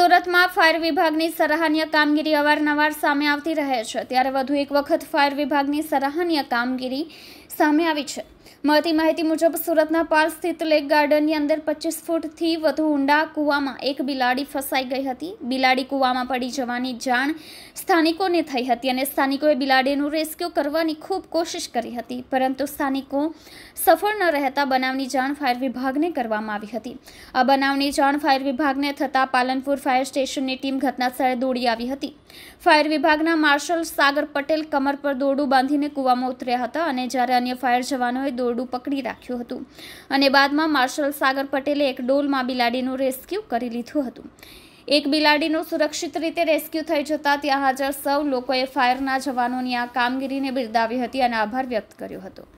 સુરતમાં ફાયર વિભાગની સરાહનીય કામગીરી અવારનવાર સામે આવતી રહે છે ત્યારે વધુ એક વખત ફાયર વિભાગની સરાહનીય કામગીરી સામે આવી છે મળતી માહિતી મુજબ સુરતના પાલ સ્થિત લેક ગાર્ડનની અંદર પચીસ ફૂટથી વધુ ઊંડા કૂવામાં એક બિલાડી ફસાઈ ગઈ હતી બિલાડી કૂવામાં પડી જવાની જાણ સ્થાનિકોને થઈ હતી અને સ્થાનિકોએ બિલાડીનું રેસ્ક્યુ કરવાની ખૂબ કોશિશ કરી હતી પરંતુ સ્થાનિકો સફળ ન રહેતા બનાવની જાણ ફાયર વિભાગને કરવામાં આવી હતી આ બનાવની જાણ ફાયર વિભાગને થતાં પાલનપુર ફાયર સ્ટેશનની ટીમ ઘટનાસ્થળે દોડી આવી હતી ફાયર વિભાગના માર્શલ સાગર પટેલ કમર પર દોરડું બાંધીને કૂવામાં ઉતર્યા હતા અને જ્યારે અન્ય ફાયર જવાનોએ આવી દોરડું પકડી રાખ્યું હતું અને બાદમાં માર્શલ સાગર પટેલે એક ડોલમાં બિલાડીનું રેસ્ક્યુ કરી લીધું હતું એક બિલાડીનું સુરક્ષિત રીતે રેસ્ક્યુ થઈ જતાં ત્યાં હાજર સૌ લોકોએ ફાયરના જવાનોની આ કામગીરીને બિરદાવી હતી અને આભાર વ્યક્ત કર્યો હતો